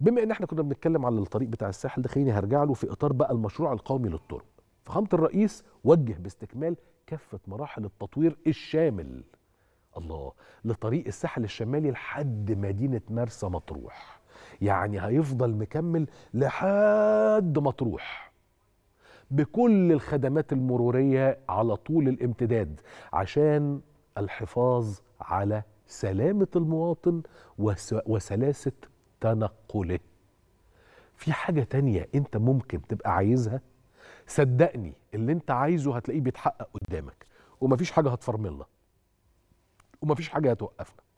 بما ان احنا كنا بنتكلم على الطريق بتاع الساحل ده خليني هرجع له في اطار بقى المشروع القومي للطرق فخامه الرئيس وجه باستكمال كافه مراحل التطوير الشامل الله لطريق الساحل الشمالي لحد مدينه مرسى مطروح يعني هيفضل مكمل لحد مطروح بكل الخدمات المروريه على طول الامتداد عشان الحفاظ على سلامه المواطن وسلاسه تنقله في حاجة تانية انت ممكن تبقى عايزها صدقني اللي انت عايزه هتلاقيه بيتحقق قدامك ومفيش حاجة هتفرملنا ومفيش حاجة هتوقفنا